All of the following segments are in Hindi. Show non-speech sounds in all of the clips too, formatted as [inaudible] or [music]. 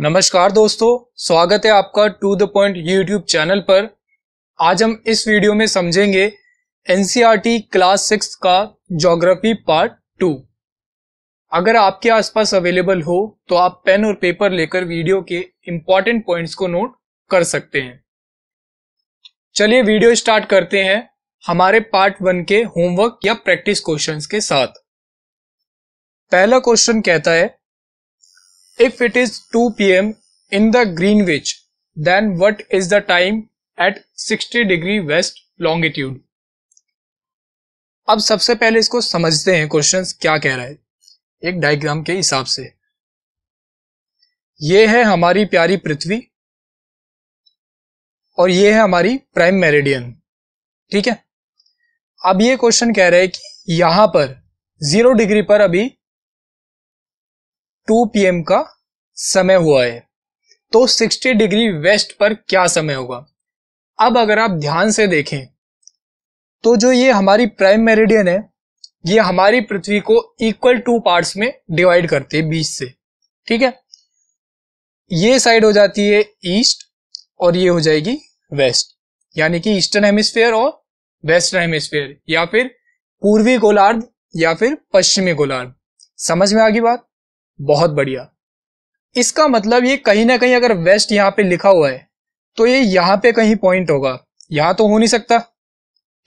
नमस्कार दोस्तों स्वागत है आपका to the point YouTube channel पर आज हम इस वीडियो में समझेंगे एनसीईआरटी e क्लास सिक्स का ज्योग्राफी पार्ट टू अगर आपके आसपास अवेलेबल हो तो आप पेन और पेपर लेकर वीडियो के इंपॉर्टेंट पॉइंट्स को नोट कर सकते हैं चलिए वीडियो स्टार्ट करते हैं हमारे पार्ट वन के होमवर्क या प्रैक्टिस क्वेश्चंस के साथ पहला क्वेश्चन कहता है is two P 2 in the Greenwich then what is the time at 60 degree west longitude अब सबसे पहले इसको समझते हैं क्वेश्चन क्या कह रहा है एक डायग्राम के हिसाब से ये है हमारी प्यारी पृथ्वी और ये है हमारी प्राइम मेरिडियन ठीक है अब ये क्वेश्चन कह रहा है कि यहां पर जीरो डिग्री पर अभी टू पी का समय हुआ है तो 60 डिग्री वेस्ट पर क्या समय होगा अब अगर आप ध्यान से देखें तो जो ये हमारी प्राइम मेरिडियन है ये हमारी पृथ्वी को इक्वल टू पार्ट्स में डिवाइड करते है बीच से ठीक है ये साइड हो जाती है ईस्ट और ये हो जाएगी वेस्ट यानी कि ईस्टर्न हेमिस्फेयर और वेस्टर्न हेमिस्फेयर या फिर पूर्वी गोलार्ध या फिर पश्चिमी गोलार्ध समझ में आ गई बात बहुत बढ़िया इसका मतलब ये कहीं ना कहीं अगर वेस्ट यहाँ पे लिखा हुआ है तो ये यहाँ पे कहीं पॉइंट होगा यहां तो हो नहीं सकता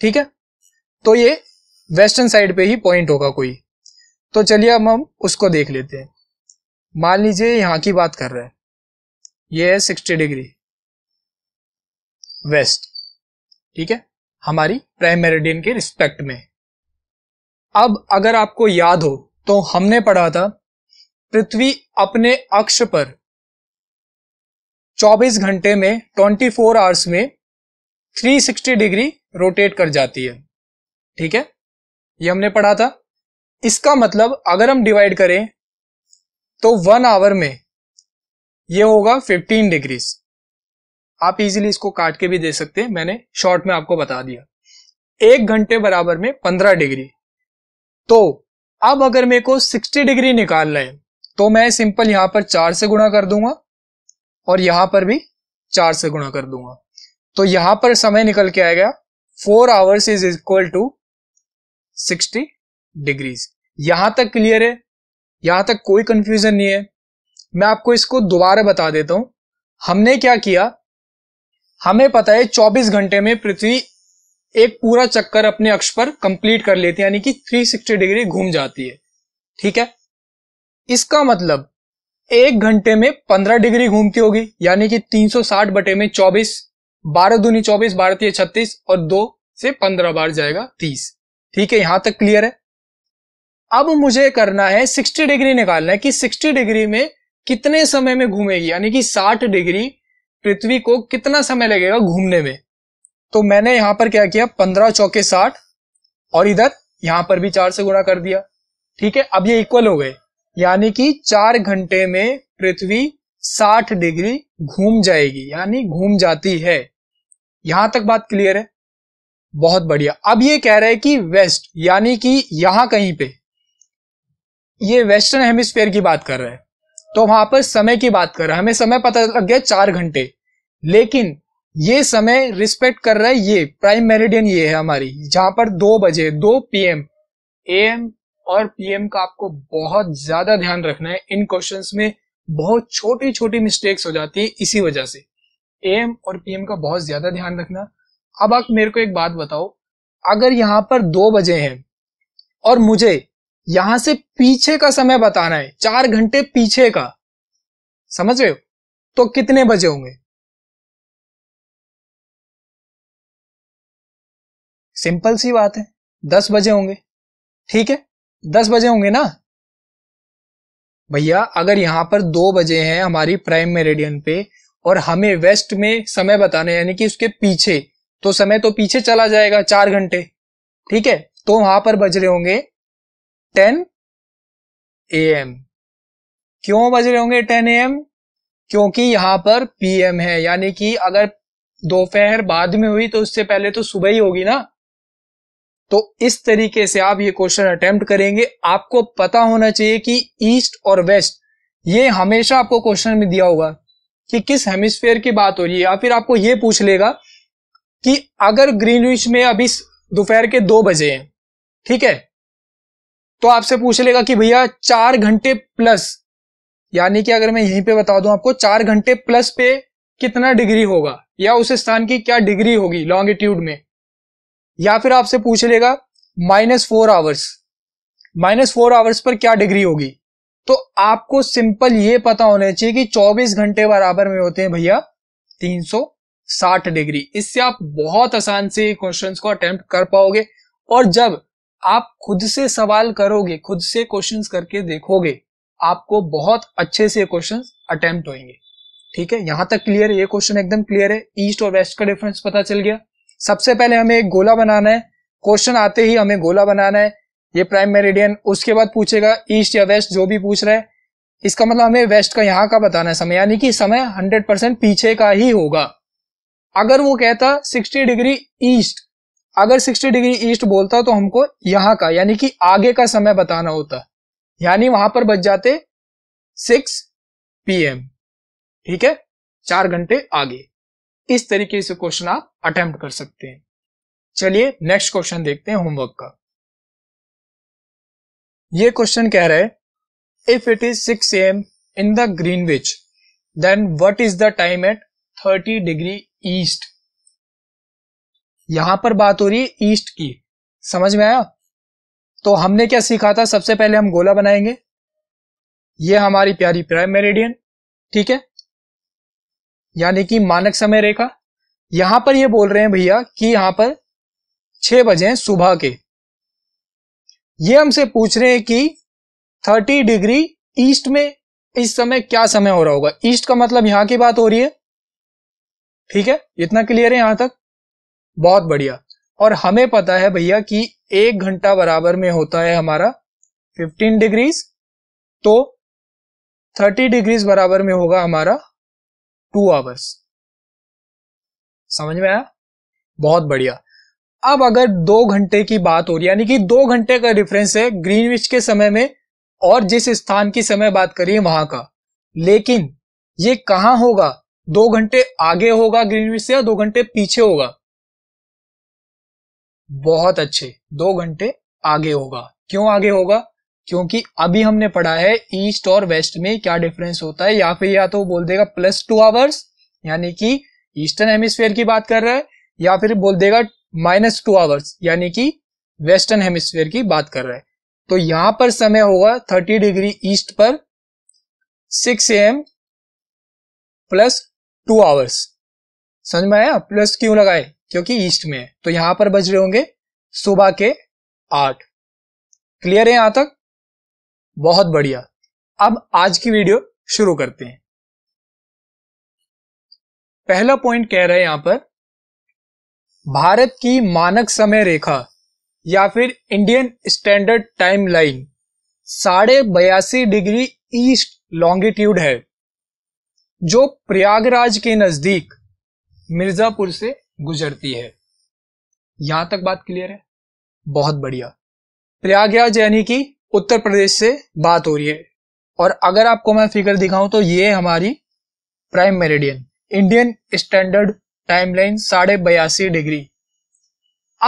ठीक है तो ये वेस्टर्न साइड पे ही पॉइंट होगा कोई तो चलिए अब हम उसको देख लेते हैं मान लीजिए यहाँ की बात कर रहे हैं ये है सिक्सटी डिग्री वेस्ट ठीक है हमारी प्राइम मेरिडियन के रिस्पेक्ट में अब अगर आपको याद हो तो हमने पढ़ा था पृथ्वी अपने अक्ष पर 24 घंटे में 24 फोर आवर्स में 360 डिग्री रोटेट कर जाती है ठीक है ये हमने पढ़ा था इसका मतलब अगर हम डिवाइड करें तो वन आवर में ये होगा 15 डिग्रीज आप इजीली इसको काट के भी दे सकते हैं मैंने शॉर्ट में आपको बता दिया एक घंटे बराबर में 15 डिग्री तो अब अगर मेरे को 60 डिग्री निकालना है तो मैं सिंपल यहां पर चार से गुणा कर दूंगा और यहां पर भी चार से गुणा कर दूंगा तो यहां पर समय निकल के आएगा four hours is equal to sixty degrees यहां तक क्लियर है यहां तक कोई कंफ्यूजन नहीं है मैं आपको इसको दोबारा बता देता हूं हमने क्या किया हमें पता है चौबीस घंटे में पृथ्वी एक पूरा चक्कर अपने अक्ष पर कंप्लीट कर लेती है यानी कि 360 डिग्री घूम जाती है ठीक है इसका मतलब एक घंटे में पंद्रह डिग्री घूमती होगी यानी कि तीन सौ साठ बटे में चौबीस बारह दूनी चौबीस भारतीय छत्तीस और दो से पंद्रह बार जाएगा तीस ठीक है यहां तक क्लियर है अब मुझे करना है सिक्सटी डिग्री निकालना है कि सिक्सटी डिग्री में कितने समय में घूमेगी यानी कि साठ डिग्री पृथ्वी को कितना समय लगेगा घूमने में तो मैंने यहां पर क्या किया पंद्रह चौके साठ और इधर यहां पर भी चार से गुणा कर दिया ठीक है अब ये इक्वल हो गए यानी कि चार घंटे में पृथ्वी 60 डिग्री घूम जाएगी यानी घूम जाती है यहां तक बात क्लियर है बहुत बढ़िया अब ये कह रहे हैं कि वेस्ट यानी कि यहां कहीं पे ये वेस्टर्न हेमिस्फेयर की बात कर रहे है तो वहां पर समय की बात कर रहा है हमें समय पता लग गया चार घंटे लेकिन ये समय रिस्पेक्ट कर रहा है ये प्राइम मेरिडियन ये है हमारी जहां पर दो बजे दो पीएम एम और पीएम का आपको बहुत ज्यादा ध्यान रखना है इन क्वेश्चन में बहुत छोटी छोटी मिस्टेक्स हो जाती है इसी वजह से एम और पीएम का बहुत ज्यादा ध्यान रखना अब आप मेरे को एक बात बताओ अगर यहाँ पर दो बजे हैं और मुझे यहां से पीछे का समय बताना है चार घंटे पीछे का समझ रहे हो तो कितने बजे होंगे सिंपल सी बात है दस बजे होंगे ठीक है दस बजे होंगे ना भैया अगर यहां पर दो बजे हैं हमारी प्राइम मेरेडियन पे और हमें वेस्ट में समय बताना यानी कि उसके पीछे तो समय तो पीछे चला जाएगा चार घंटे ठीक है तो वहां पर बज रहे होंगे टेन ए एम क्यों बज रहे होंगे टेन ए एम क्योंकि यहां पर पीएम है यानी कि अगर दोपहर बाद में हुई तो उससे पहले तो सुबह ही होगी ना तो इस तरीके से आप ये क्वेश्चन अटेम्प्ट करेंगे आपको पता होना चाहिए कि ईस्ट और वेस्ट ये हमेशा आपको क्वेश्चन में दिया होगा कि किस हेमिस्फेयर की बात हो रही है या फिर आपको ये पूछ लेगा कि अगर ग्रीनविच में अभी दोपहर के दो बजे हैं ठीक है तो आपसे पूछ लेगा कि भैया चार घंटे प्लस यानी कि अगर मैं यहीं पे बता दूं आपको चार घंटे प्लस पे कितना डिग्री होगा या उस स्थान की क्या डिग्री होगी लॉन्गिट्यूड में या फिर आपसे पूछ लेगा minus four hours minus four hours पर क्या डिग्री होगी तो आपको सिंपल ये पता होना चाहिए कि 24 घंटे बराबर में होते हैं भैया 360 डिग्री इससे आप बहुत आसान से क्वेश्चन को अटेम्प्ट कर पाओगे और जब आप खुद से सवाल करोगे खुद से क्वेश्चन करके देखोगे आपको बहुत अच्छे से क्वेश्चन अटेम्प्ट होंगे ठीक है यहां तक क्लियर ये क्वेश्चन एकदम क्लियर है ईस्ट और वेस्ट का डिफरेंस पता चल गया सबसे पहले हमें एक गोला बनाना है क्वेश्चन आते ही हमें गोला बनाना है ये प्राइम मेरिडियन उसके बाद पूछेगा ईस्ट या वेस्ट जो भी पूछ रहा है इसका मतलब हमें वेस्ट का यहाँ का बताना है समय यानी कि समय हंड्रेड परसेंट पीछे का ही होगा अगर वो कहता सिक्सटी डिग्री ईस्ट अगर सिक्सटी डिग्री ईस्ट बोलता तो हमको यहाँ का यानी कि आगे का समय बताना होता यानी वहां पर बच जाते सिक्स पीएम ठीक है चार घंटे आगे इस तरीके से क्वेश्चन आप अटेम्प्ट कर सकते हैं चलिए नेक्स्ट क्वेश्चन देखते हैं होमवर्क का ये क्वेश्चन कह रहा है if it is six AM in the Greenwich then what is the time at thirty degree east यहां पर बात हो रही है ईस्ट की समझ में आया तो हमने क्या सीखा था सबसे पहले हम गोला बनाएंगे ये हमारी प्यारी प्राइम मेरिडियन ठीक है यानी कि मानक समय रेखा यहां पर ये बोल रहे हैं भैया कि यहां पर छह बजे सुबह के ये हमसे पूछ रहे हैं कि थर्टी डिग्री ईस्ट में इस समय क्या समय हो रहा होगा ईस्ट का मतलब यहां की बात हो रही है ठीक है इतना क्लियर है यहां तक बहुत बढ़िया और हमें पता है भैया कि एक घंटा बराबर में होता है हमारा 15 डिग्रीज तो 30 डिग्रीज बराबर में होगा हमारा टू आवर्स समझ में आया बहुत बढ़िया अब अगर दो घंटे की बात हो रही है यानी कि दो घंटे का डिफरेंस है ग्रीनविच के समय में और जिस स्थान की समय बात करिए वहां का लेकिन ये कहां होगा दो घंटे आगे होगा ग्रीनविच से या दो घंटे पीछे होगा बहुत अच्छे दो घंटे आगे होगा क्यों आगे होगा क्योंकि अभी हमने पढ़ा है ईस्ट और वेस्ट में क्या डिफरेंस होता है या फिर या तो बोल देगा प्लस टू आवर्स यानी कि ईस्टर्न हेमिस्फेयर की बात कर रहा है या फिर बोल देगा माइनस टू आवर्स यानी कि वेस्टर्न हेमिस्फेयर की बात कर रहा है तो यहां पर समय होगा थर्टी डिग्री ईस्ट पर six AM plus two hours समझ में आया प्लस क्यों लगाए क्योंकि ईस्ट में है तो यहां पर बज रहे होंगे सुबह के आठ क्लियर है यहां तक बहुत बढ़िया अब आज की वीडियो शुरू करते हैं पहला पॉइंट कह रहे हैं यहां पर भारत की मानक समय रेखा या फिर इंडियन स्टैंडर्ड टाइम लाइन साढ़े बयासी डिग्री ईस्ट लॉन्गिट्यूड है जो प्रयागराज के नजदीक मिर्जापुर से गुजरती है यहां तक बात क्लियर है बहुत बढ़िया प्रयागराज यानी कि उत्तर प्रदेश से बात हो रही है और अगर आपको मैं फिगर दिखाऊं तो ये हमारी prime meridian Indian standard timeline साढ़े बयासी डिग्री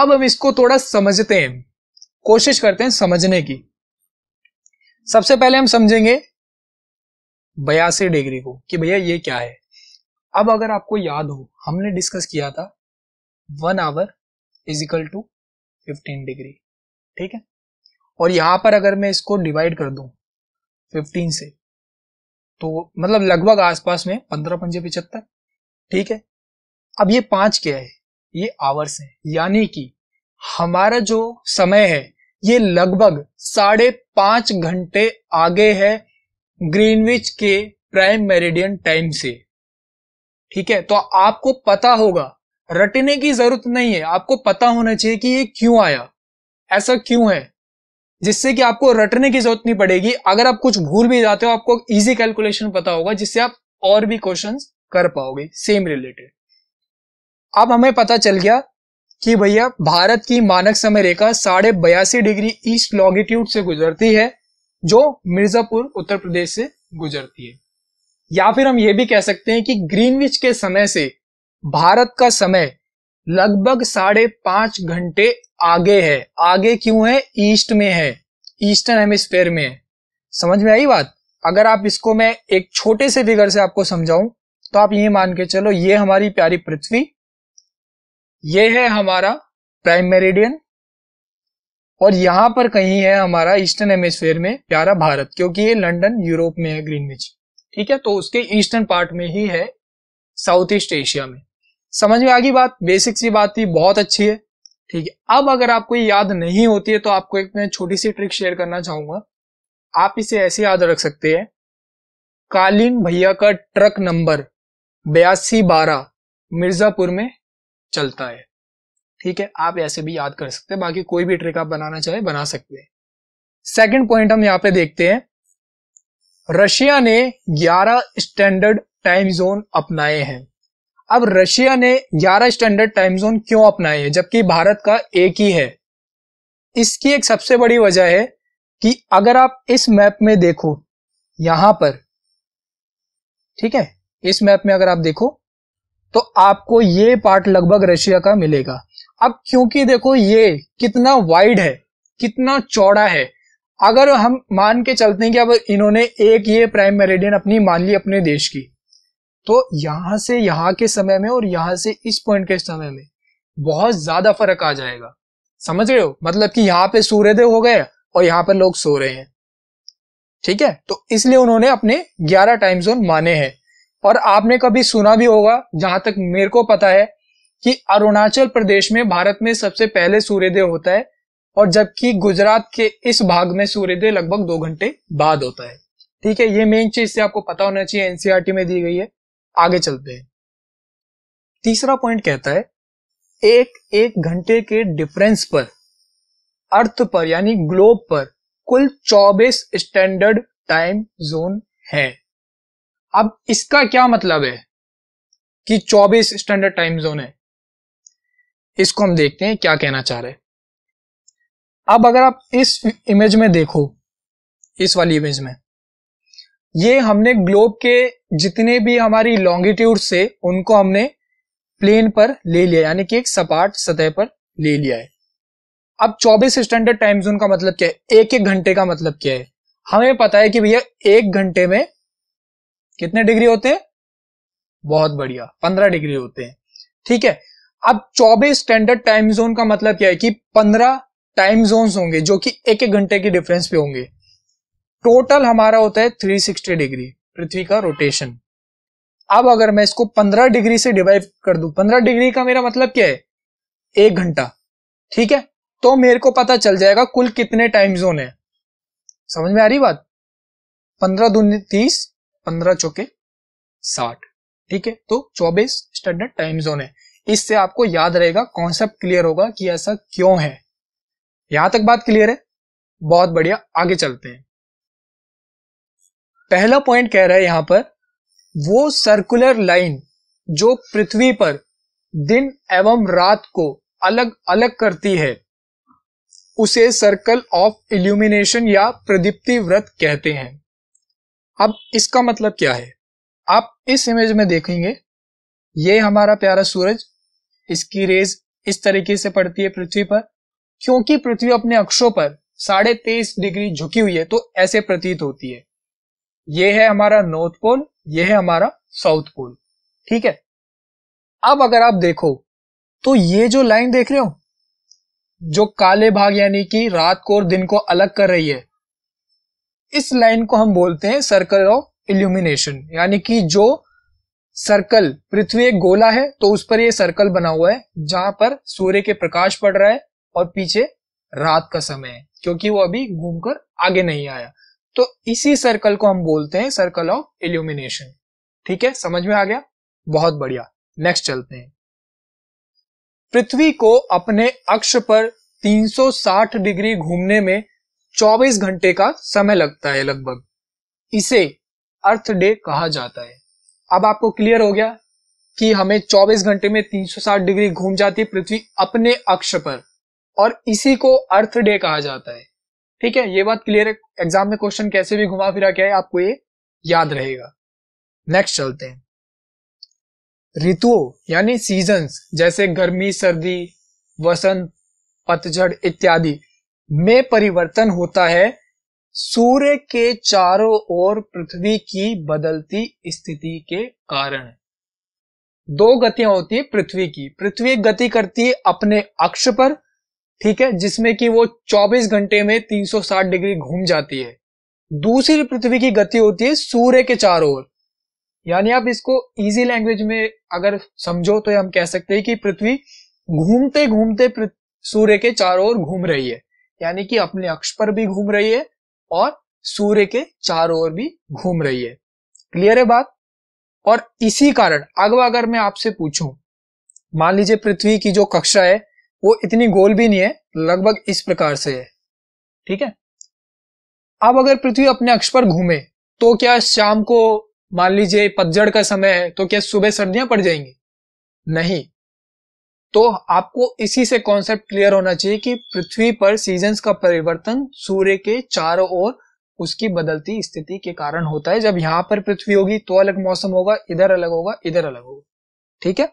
अब हम इसको थोड़ा समझते हैं कोशिश करते हैं समझने की सबसे पहले हम समझेंगे बयासी डिग्री को कि भैया ये क्या है अब अगर आपको याद हो हमने डिस्कस किया था one hour is equal to fifteen degree ठीक है और यहां पर अगर मैं इसको डिवाइड कर दू फिफ्टीन से तो मतलब लगभग आसपास में पंद्रह पंजे पिछहत्तर ठीक है अब ये पांच क्या है ये आवर्स है यानी कि हमारा जो समय है ये लगभग साढ़े पांच घंटे आगे है ग्रीनविच के प्राइम मेरिडियन टाइम से ठीक है तो आपको पता होगा रटने की जरूरत नहीं है आपको पता होना चाहिए कि ये क्यों आया ऐसा क्यों है जिससे कि आपको रटने की जरूरत नहीं पड़ेगी अगर आप कुछ भूल भी जाते हो आपको इजी कैलकुलेशन पता होगा जिससे आप और भी क्वेश्चन कर पाओगे सेम रिलेटेड अब हमें पता चल गया कि भैया भारत की मानक समय रेखा साढ़े बयासी डिग्री ईस्ट लॉन्गिट्यूड से गुजरती है जो मिर्जापुर उत्तर प्रदेश से गुजरती है या फिर हम ये भी कह सकते हैं कि ग्रीनविच के समय से भारत का समय लगभग साढ़े पांच घंटे आगे है आगे क्यों है ईस्ट में है ईस्टर्न हेमिस्फेयर में है समझ में आई बात अगर आप इसको मैं एक छोटे से फिगर से आपको समझाऊं तो आप ये मान के चलो ये हमारी प्यारी पृथ्वी ये है हमारा प्राइम मेरिडियन और यहां पर कहीं है हमारा ईस्टर्न हेमिस्फेयर में प्यारा भारत क्योंकि ये लंडन यूरोप में है ग्रीनविच ठीक है तो उसके ईस्टर्न पार्ट में ही है साउथ ईस्ट एशिया में समझ में आ गई बात बेसिक सी बात थी बहुत अच्छी है ठीक है अब अगर आपको याद नहीं होती है तो आपको एक मैं छोटी सी ट्रिक शेयर करना चाहूंगा आप इसे ऐसे याद रख सकते हैं कालीन भैया का ट्रक नंबर बयासी बारह मिर्जापुर में चलता है ठीक है आप ऐसे भी याद कर सकते हैं बाकी कोई भी ट्रिक आप बनाना चाहे बना सकते हैं सेकंड पॉइंट हम यहाँ पे देखते हैं रशिया ने 11 स्टैंडर्ड टाइम जोन अपनाए हैं अब रशिया ने 11 स्टैंडर्ड टाइम जोन क्यों अपनाए है जबकि भारत का एक ही है इसकी एक सबसे बड़ी वजह है कि अगर आप इस मैप में देखो यहां पर ठीक है इस मैप में अगर आप देखो तो आपको ये पार्ट लगभग रशिया का मिलेगा अब क्योंकि देखो ये कितना वाइड है कितना चौड़ा है अगर हम मान के चलते हैं कि अब इन्होंने एक ये प्राइम मेरेडियन अपनी मान ली अपने देश की तो यहां से यहाँ के समय में और यहां से इस पॉइंट के समय में बहुत ज्यादा फर्क आ जाएगा समझ रहे हो मतलब कि यहाँ पे सूर्योदय हो गए और यहाँ पर लोग सो रहे हैं ठीक है तो इसलिए उन्होंने अपने 11 टाइम जोन माने हैं और आपने कभी सुना भी होगा जहां तक मेरे को पता है कि अरुणाचल प्रदेश में भारत में सबसे पहले सूर्योदय होता है और जबकि गुजरात के इस भाग में सूर्योदय लगभग दो घंटे बाद होता है ठीक है ये मेन चीज से आपको पता होना चाहिए एनसीआरटी e में दी गई है आगे चलते हैं तीसरा पॉइंट कहता है एक एक घंटे के डिफरेंस पर अर्थ पर यानी ग्लोब पर कुल 24 स्टैंडर्ड टाइम जोन है अब इसका क्या मतलब है कि 24 स्टैंडर्ड टाइम जोन है इसको हम देखते हैं क्या कहना चाह रहे अब अगर आप इस इमेज में देखो इस वाली इमेज में ये हमने ग्लोब के जितने भी हमारी लॉन्गिट्यूड से उनको हमने प्लेन पर ले लिया यानी कि एक सपाट सतह पर ले लिया है अब 24 स्टैंडर्ड टाइम जोन का मतलब क्या है एक एक घंटे का मतलब क्या है हमें पता है कि भैया एक घंटे में कितने डिग्री होते हैं बहुत बढ़िया पंद्रह डिग्री होते हैं ठीक है अब चौबीस स्टैंडर्ड टाइम जोन का मतलब क्या है कि पंद्रह टाइम जोन होंगे जो कि एक एक घंटे के डिफरेंस पे होंगे टोटल हमारा होता है 360 डिग्री पृथ्वी का रोटेशन अब अगर मैं इसको 15 डिग्री से डिवाइड कर दू 15 डिग्री का मेरा मतलब क्या है एक घंटा ठीक है तो मेरे को पता चल जाएगा कुल कितने टाइम जोन है समझ में आ रही बात पंद्रह दून तीस पंद्रह चौके साठ ठीक है तो चौबीस स्टैंडर्ड टाइम जोन है इससे आपको याद रहेगा कॉन्सेप्ट क्लियर होगा कि ऐसा क्यों है यहां तक बात क्लियर है बहुत बढ़िया आगे चलते हैं पहला पॉइंट कह रहा है यहां पर वो सर्कुलर लाइन जो पृथ्वी पर दिन एवं रात को अलग अलग करती है उसे सर्कल ऑफ इल्यूमिनेशन या प्रदीप्ति व्रत कहते हैं अब इसका मतलब क्या है आप इस इमेज में देखेंगे ये हमारा प्यारा सूरज इसकी रेज इस तरीके से पड़ती है पृथ्वी पर क्योंकि पृथ्वी अपने अक्षों पर साढ़े तेईस डिग्री झुकी हुई है तो ऐसे प्रतीत होती है ये है हमारा नॉर्थ पोल ये है हमारा साउथ पोल ठीक है अब अगर आप देखो तो ये जो लाइन देख रहे हो जो काले भाग यानी कि रात को और दिन को अलग कर रही है इस लाइन को हम बोलते हैं सर्कल ऑफ इल्यूमिनेशन यानी कि जो सर्कल पृथ्वी एक गोला है तो उस पर ये सर्कल बना हुआ है जहां पर सूर्य के प्रकाश पड़ रहा है और पीछे रात का समय है क्योंकि वो अभी घूमकर आगे नहीं आया तो इसी सर्कल को हम बोलते हैं सर्कल ऑफ इल्यूमिनेशन ठीक है समझ में आ गया बहुत बढ़िया नेक्स्ट चलते हैं पृथ्वी को अपने अक्ष पर 360 डिग्री घूमने में 24 घंटे का समय लगता है लगभग इसे अर्थ डे कहा जाता है अब आपको क्लियर हो गया कि हमें 24 घंटे में 360 डिग्री घूम जाती है पृथ्वी अपने अक्ष पर और इसी को अर्थ डे कहा जाता है ठीक है ये बात क्लियर है एग्जाम में क्वेश्चन कैसे भी घुमा फिरा के आपको ये याद रहेगा नेक्स्ट चलते हैं ऋतुओं यानी सीजन्स जैसे गर्मी सर्दी वसंत पतझड़ इत्यादि में परिवर्तन होता है सूर्य के चारों ओर पृथ्वी की बदलती स्थिति के कारण दो गतियां होती है पृथ्वी की पृथ्वी गति करती है अपने अक्ष पर ठीक है जिसमें कि वो 24 घंटे में 360 डिग्री घूम जाती है दूसरी पृथ्वी की गति होती है सूर्य के चारों ओर यानी आप इसको इजी लैंग्वेज में अगर समझो तो हम कह सकते हैं कि पृथ्वी घूमते घूमते सूर्य के चारों ओर घूम रही है यानी कि अपने अक्ष पर भी घूम रही है और सूर्य के चारों ओर भी घूम रही है क्लियर है बात और इसी कारण अगवा अगर मैं आपसे पूछूं मान लीजिए पृथ्वी की जो कक्षा है वो इतनी गोल भी नहीं है लगभग इस प्रकार से है ठीक है अब अगर पृथ्वी अपने अक्ष पर घूमे तो क्या शाम को मान लीजिए पतझड़ का समय है तो क्या सुबह सर्दियां पड़ जाएंगी नहीं तो आपको इसी से कॉन्सेप्ट क्लियर होना चाहिए कि पृथ्वी पर सीजन्स का परिवर्तन सूर्य के चारों ओर उसकी बदलती स्थिति के कारण होता है जब यहां पर पृथ्वी होगी तो अलग मौसम होगा इधर अलग होगा इधर अलग होगा ठीक है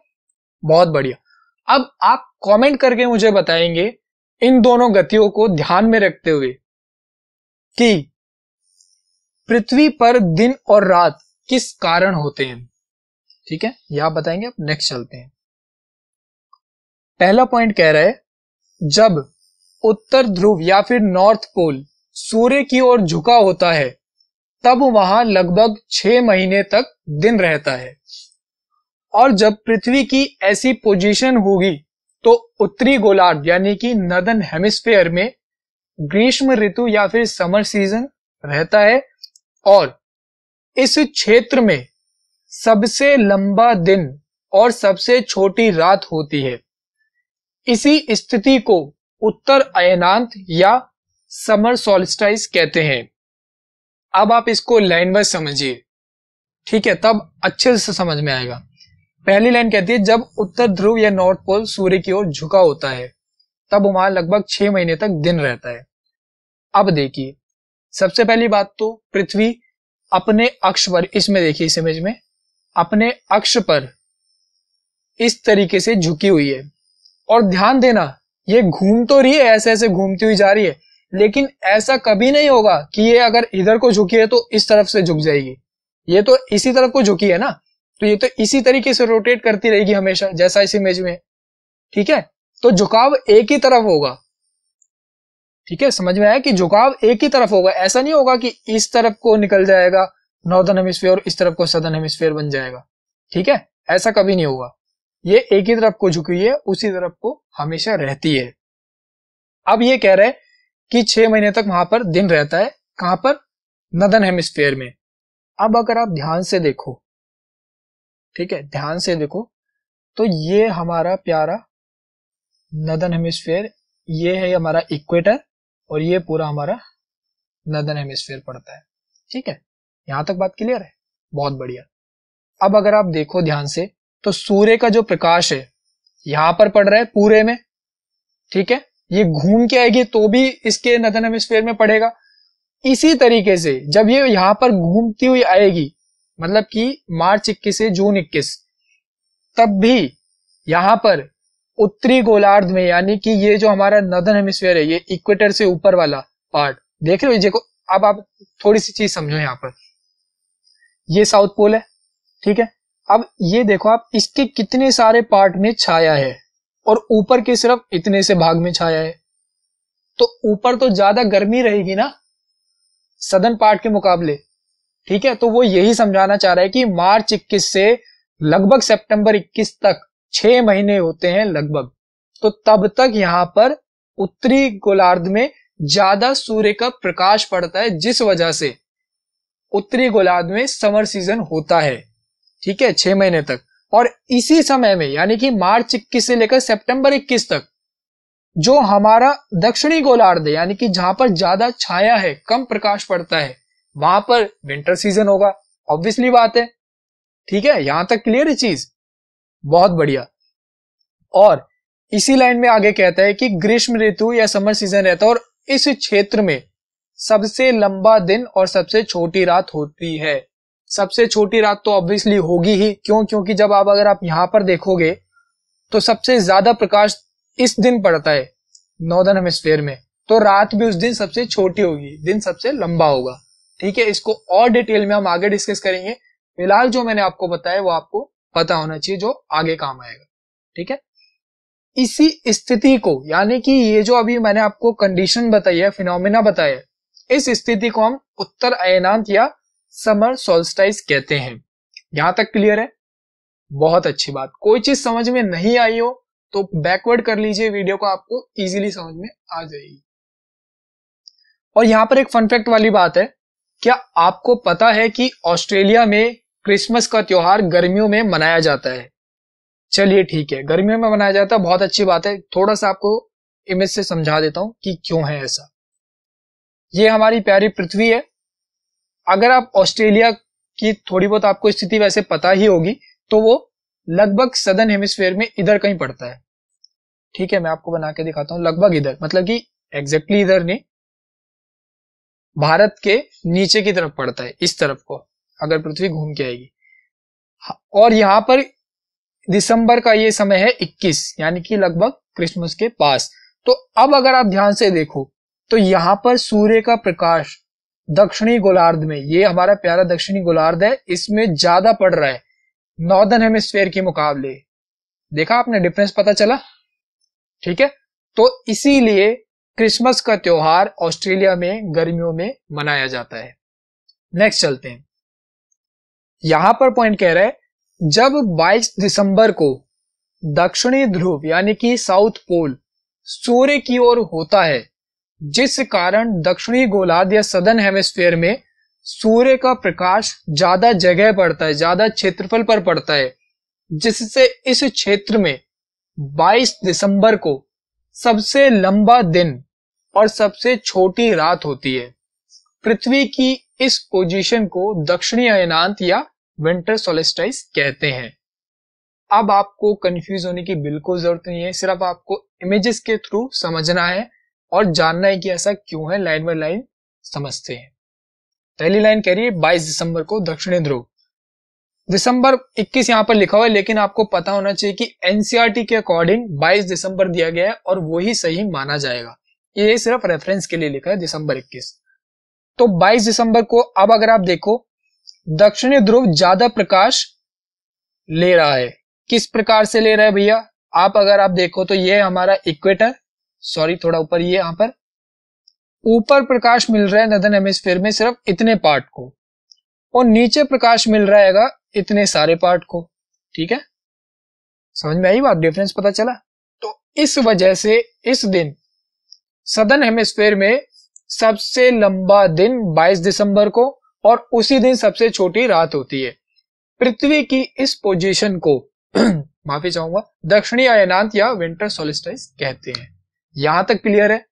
बहुत बढ़िया अब आप कमेंट करके मुझे बताएंगे इन दोनों गतियों को ध्यान में रखते हुए कि पृथ्वी पर दिन और रात किस कारण होते हैं ठीक है यह बताएंगे अब नेक्स्ट चलते हैं पहला पॉइंट कह रहा है जब उत्तर ध्रुव या फिर नॉर्थ पोल सूर्य की ओर झुका होता है तब वहां लगभग छह महीने तक दिन रहता है और जब पृथ्वी की ऐसी पोजीशन होगी तो उत्तरी गोलार्ध यानी कि नदन हेमिस्फेयर में ग्रीष्म ऋतु या फिर समर सीजन रहता है और इस क्षेत्र में सबसे लंबा दिन और सबसे छोटी रात होती है इसी स्थिति को उत्तर अयनांत या समर सोलिस्टाइस कहते हैं अब आप इसको लाइन वाइज समझिए ठीक है तब अच्छे से समझ में आएगा पहली लाइन कहती है जब उत्तर ध्रुव या नॉर्थ पोल सूर्य की ओर झुका होता है तब वहां लगभग छह महीने तक दिन रहता है अब देखिए सबसे पहली बात तो पृथ्वी अपने अक्ष पर इसमें देखिए इस इमेज में अपने अक्ष पर इस तरीके से झुकी हुई है और ध्यान देना ये घूम तो रही है ऐसे ऐसे घूमती हुई जा रही है लेकिन ऐसा कभी नहीं होगा कि ये अगर इधर को झुकी है तो इस तरफ से झुक जाएगी ये तो इसी तरफ को झुकी है ना तो ये तो इसी तरीके से रोटेट करती रहेगी हमेशा जैसा इस इमेज में ठीक है तो झुकाव एक ही तरफ होगा ठीक है समझ में आया कि झुकाव एक ही तरफ होगा ऐसा नहीं होगा कि इस तरफ को निकल जाएगा नॉर्दर्न हेमिस्फेयर और इस तरफ को सदर्न हेमिस्फेयर बन जाएगा ठीक है ऐसा कभी नहीं होगा ये एक ही तरफ को झुकी है उसी तरफ को हमेशा रहती है अब ये कह रहे हैं कि छह महीने तक वहां पर दिन रहता है कहां पर नदन हेमिस्फेयर में अब अगर आप ध्यान से देखो ठीक है ध्यान से देखो तो ये हमारा प्यारा नदन हेमिस्फेयर ये है हमारा इक्वेटर और ये पूरा हमारा नदन हेमिस्फेयर पड़ता है ठीक है यहां तक बात क्लियर है बहुत बढ़िया अब अगर आप देखो ध्यान से तो सूर्य का जो प्रकाश है यहां पर पड़ रहा है पूरे में ठीक है ये घूम के आएगी तो भी इसके नदन हेमिस्फेयर में पड़ेगा इसी तरीके से जब ये यहां पर घूमती हुई आएगी मतलब कि मार्च 21 से जून 21 तब भी यहां पर उत्तरी गोलार्ध में यानी कि ये जो हमारा नदन हेमिस्फेयर है ये इक्वेटर से ऊपर वाला पार्ट देख रहे हो देखो अब आप थोड़ी सी चीज समझो यहाँ पर ये साउथ पोल है ठीक है अब ये देखो आप इसके कितने सारे पार्ट में छाया है और ऊपर के सिर्फ इतने से भाग में छाया है तो ऊपर तो ज्यादा गर्मी रहेगी ना सदन पार्ट के मुकाबले ठीक है तो वो यही समझाना चाह रहा है कि मार्च 21 से लगभग सितंबर 21 तक छह महीने होते हैं लगभग तो तब तक यहाँ पर उत्तरी गोलार्ध में ज्यादा सूर्य का प्रकाश पड़ता है जिस वजह से उत्तरी गोलार्ध में समर सीजन होता है ठीक है छह महीने तक और इसी समय में यानी कि मार्च 21 से लेकर सितंबर 21 तक जो हमारा दक्षिणी गोलार्ध यानी कि जहां पर ज्यादा छाया है कम प्रकाश पड़ता है वहां पर विंटर सीजन होगा ऑब्वियसली बात है ठीक है यहां तक क्लियर है चीज बहुत बढ़िया और इसी लाइन में आगे कहता है कि ग्रीष्म ऋतु या समर सीजन रहता है और इस क्षेत्र में सबसे लंबा दिन और सबसे छोटी रात होती है सबसे छोटी रात तो ऑब्वियसली होगी ही क्यों क्योंकि जब आप अगर आप यहां पर देखोगे तो सबसे ज्यादा प्रकाश इस दिन पड़ता है नॉर्दर्न हेमिस्फेयर में तो रात भी उस दिन सबसे छोटी होगी दिन सबसे लंबा होगा ठीक है इसको और डिटेल में हम आगे डिस्कस करेंगे फिलहाल जो मैंने आपको बताया वो आपको पता होना चाहिए जो आगे काम आएगा ठीक है इसी स्थिति को यानी कि ये जो अभी मैंने आपको कंडीशन बताई है फिनोमिना बताया इस स्थिति को हम उत्तर अयनांत या समर सोलस्टाइज कहते हैं यहां तक क्लियर है बहुत अच्छी बात कोई चीज समझ में नहीं आई हो तो बैकवर्ड कर लीजिए वीडियो को आपको इजीली समझ में आ जाएगी और यहां पर एक फनफेक्ट वाली बात है क्या आपको पता है कि ऑस्ट्रेलिया में क्रिसमस का त्योहार गर्मियों में मनाया जाता है चलिए ठीक है गर्मियों में मनाया जाता है बहुत अच्छी बात है थोड़ा सा आपको इमेज से समझा देता हूं कि क्यों है ऐसा ये हमारी प्यारी पृथ्वी है अगर आप ऑस्ट्रेलिया की थोड़ी बहुत आपको स्थिति वैसे पता ही होगी तो वो लगभग सदन हेमिस्फेयर में इधर कहीं पड़ता है ठीक है मैं आपको बना के दिखाता हूँ लगभग इधर मतलब कि एग्जैक्टली इधर नहीं भारत के नीचे की तरफ पड़ता है इस तरफ को अगर पृथ्वी घूम के आएगी हाँ, और यहां पर दिसंबर का ये समय है 21 यानी कि लगभग क्रिसमस के पास तो अब अगर आप ध्यान से देखो तो यहां पर सूर्य का प्रकाश दक्षिणी गोलार्ध में ये हमारा प्यारा दक्षिणी गोलार्ध है इसमें ज्यादा पड़ रहा है नॉर्दर्न हेमिस्फेयर के मुकाबले देखा आपने डिफरेंस पता चला ठीक है तो इसीलिए क्रिसमस का त्योहार ऑस्ट्रेलिया में गर्मियों में मनाया जाता है नेक्स्ट चलते हैं यहां पर पॉइंट कह रहा है जब 22 दिसंबर को दक्षिणी ध्रुव यानी कि साउथ पोल सूर्य की ओर होता है जिस कारण दक्षिणी गोलार्ध या सदन हेमिस्फेयर में सूर्य का प्रकाश ज्यादा जगह पड़ता है ज्यादा क्षेत्रफल पर पड़ता है जिससे इस क्षेत्र में 22 दिसंबर को सबसे लंबा दिन और सबसे छोटी रात होती है पृथ्वी की इस पोजीशन को दक्षिणी अयनांत या विंटर सोलिस्टाइस कहते हैं अब आपको कंफ्यूज होने की बिल्कुल जरूरत नहीं है सिर्फ आपको इमेजेस के थ्रू समझना है और जानना है कि ऐसा क्यों है लाइन बाय लाइन समझते हैं पहली लाइन कह रही है बाईस दिसंबर को दक्षिणी ध्रुव दिसंबर 21 यहाँ पर लिखा हुआ है लेकिन आपको पता होना चाहिए कि एनसीआरटी e के अकॉर्डिंग 22 दिसंबर दिया गया है और वो ही सही माना जाएगा ये सिर्फ रेफरेंस के लिए लिखा है दिसंबर 21 तो 22 दिसंबर को अब अगर आप देखो दक्षिणी ध्रुव ज्यादा प्रकाश ले रहा है किस प्रकार से ले रहा है भैया आप अगर आप देखो तो ये हमारा इक्वेटर सॉरी थोड़ा ऊपर ये यहां पर ऊपर प्रकाश मिल रहा है नदन हेमिस्फेयर में सिर्फ इतने पार्ट को और नीचे प्रकाश मिल रहा है इतने सारे पार्ट को ठीक है समझ में आई बात डिफरेंस पता चला तो इस वजह से इस दिन सदन हेमिस्फेयर में सबसे लंबा दिन 22 दिसंबर को और उसी दिन सबसे छोटी रात होती है पृथ्वी की इस पोजीशन को [clears throat] माफी चाहूंगा दक्षिणी आयनांत या विंटर सोलिस्टाइस कहते हैं यहां तक क्लियर है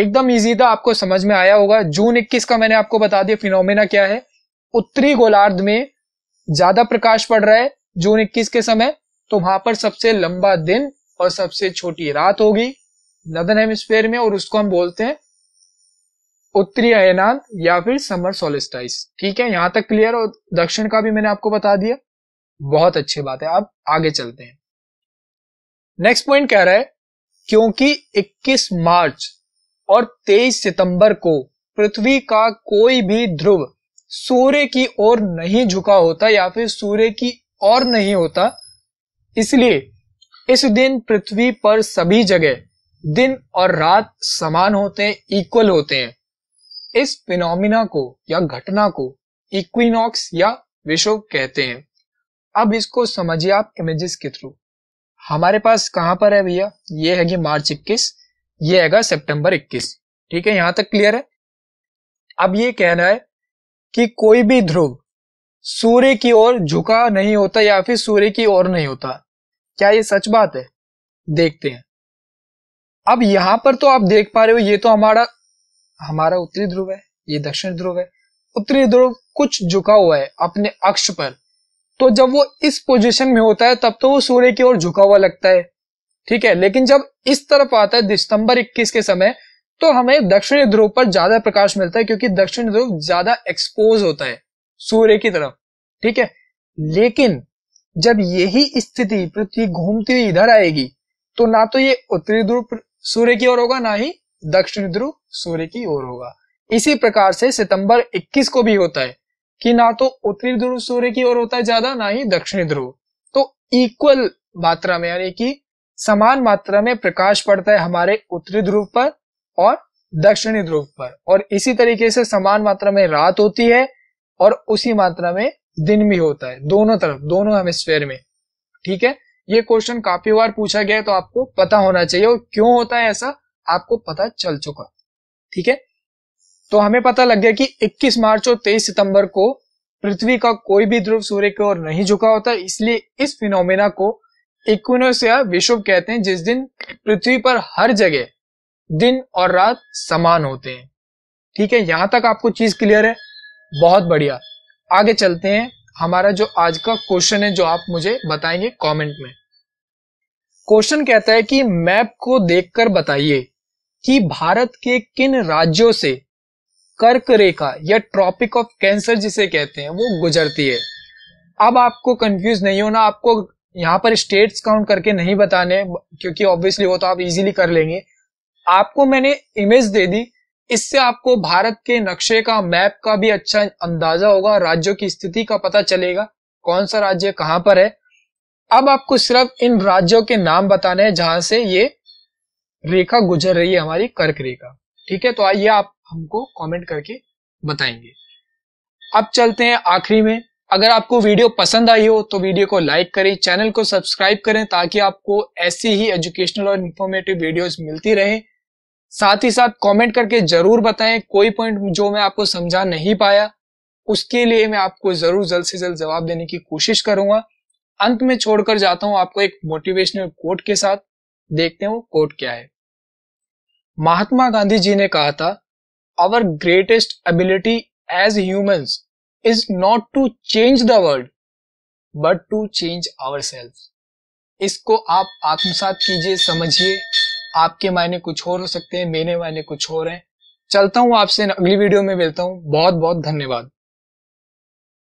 एकदम इजी था आपको समझ में आया होगा जून 21 का मैंने आपको बता दिया फिनोमेना क्या है उत्तरी गोलार्ध में ज्यादा प्रकाश पड़ रहा है जून 21 के समय तो वहां पर सबसे लंबा दिन और सबसे छोटी रात होगी नदन हेमिस्फेयर में और उसको हम बोलते हैं उत्तरी अयनांत या फिर समर सोलिस्टाइस ठीक है यहां तक क्लियर और दक्षिण का भी मैंने आपको बता दिया बहुत अच्छी बात है आप आगे चलते हैं नेक्स्ट पॉइंट कह रहा है क्योंकि 21 मार्च और 23 सितंबर को पृथ्वी का कोई भी ध्रुव सूर्य की ओर नहीं झुका होता या फिर सूर्य की ओर नहीं होता इसलिए इस दिन पृथ्वी पर सभी जगह दिन और रात समान होते हैं इक्वल होते हैं इस फिनोमिना को या घटना को इक्विनॉक्स या विशो कहते हैं अब इसको समझिए आप इमेजेस के थ्रू हमारे पास कहां पर है भैया ये है कि मार्च 21 ये है सितंबर 21 ठीक है यहां तक क्लियर है अब ये कह रहा है कि कोई भी ध्रुव सूर्य की ओर झुका नहीं होता या फिर सूर्य की ओर नहीं होता क्या ये सच बात है देखते हैं अब यहां पर तो आप देख पा रहे हो ये तो हमारा हमारा उत्तरी ध्रुव है ये दक्षिण ध्रुव है उत्तरी ध्रुव कुछ झुका हुआ है अपने अक्ष पर तो जब वो इस पोजीशन में होता है तब तो वो सूर्य की ओर झुका हुआ लगता है ठीक है लेकिन जब इस तरफ आता है दिसंबर 21 के समय तो हमें दक्षिणी ध्रुव पर ज्यादा प्रकाश मिलता है क्योंकि दक्षिणी ध्रुव ज्यादा एक्सपोज होता है सूर्य की तरफ ठीक है लेकिन जब यही स्थिति पृथ्वी घूमती हुई इधर आएगी तो ना तो ये उत्तरी ध्रुव सूर्य की ओर होगा ना ही दक्षिणी ध्रुव सूर्य की ओर होगा इसी प्रकार से सितंबर 21 को भी होता है कि ना तो उत्तरी ध्रुव सूर्य की ओर होता है ज्यादा ना ही दक्षिणी ध्रुव तो इक्वल मात्रा में यानी कि समान मात्रा में प्रकाश पड़ता है हमारे उत्तरी ध्रुव पर और दक्षिणी ध्रुव पर और इसी तरीके से समान मात्रा में रात होती है और उसी मात्रा में दिन भी होता है दोनों तरफ दोनों हेमिस्फेयर में ठीक है ये क्वेश्चन काफी बार पूछा गया है तो आपको पता होना चाहिए और क्यों होता है ऐसा आपको पता चल चुका ठीक है तो हमें पता लग गया कि 21 मार्च और 23 सितंबर को पृथ्वी का कोई भी ध्रुव सूर्य की ओर नहीं झुका होता इसलिए इस फिनोमेना को इक्विनोस या विशुभ कहते हैं जिस दिन पृथ्वी पर हर जगह दिन और रात समान होते हैं ठीक है यहां तक आपको चीज क्लियर है बहुत बढ़िया आगे चलते हैं हमारा जो आज का क्वेश्चन है जो आप मुझे बताएंगे कमेंट में क्वेश्चन कहता है कि मैप को देखकर बताइए कि भारत के किन राज्यों से कर्क रेखा या ट्रॉपिक ऑफ कैंसर जिसे कहते हैं वो गुजरती है अब आपको कंफ्यूज नहीं होना आपको यहां पर स्टेट्स काउंट करके नहीं बताने क्योंकि ऑब्वियसली वो तो आप इजीली कर लेंगे आपको मैंने इमेज दे दी इससे आपको भारत के नक्शे का मैप का भी अच्छा अंदाजा होगा राज्यों की स्थिति का पता चलेगा कौन सा राज्य कहां पर है अब आपको सिर्फ इन राज्यों के नाम बताने हैं जहां से ये रेखा गुजर रही है हमारी कर्क रेखा ठीक है तो आइए आप हमको कमेंट करके बताएंगे अब चलते हैं आखिरी में अगर आपको वीडियो पसंद आई हो तो वीडियो को लाइक करें चैनल को सब्सक्राइब करें ताकि आपको ऐसी ही एजुकेशनल और इन्फॉर्मेटिव वीडियोज मिलती रहे साथ ही साथ कमेंट करके जरूर बताएं कोई पॉइंट जो मैं आपको समझा नहीं पाया उसके लिए मैं आपको जरूर जल्द से जल्द जवाब देने की कोशिश करूंगा अंत में छोड़कर जाता हूं आपको एक मोटिवेशनल कोट के साथ देखते हैं वो कोट क्या है महात्मा गांधी जी ने कहा था our greatest ability as humans is not to change the world but to change our self इसको आप आत्मसात कीजिए समझिए आपके मायने कुछ और हो सकते हैं मेरे मायने कुछ और हैं चलता हूँ आपसे अगली वीडियो में मिलता हूँ बहुत बहुत धन्यवाद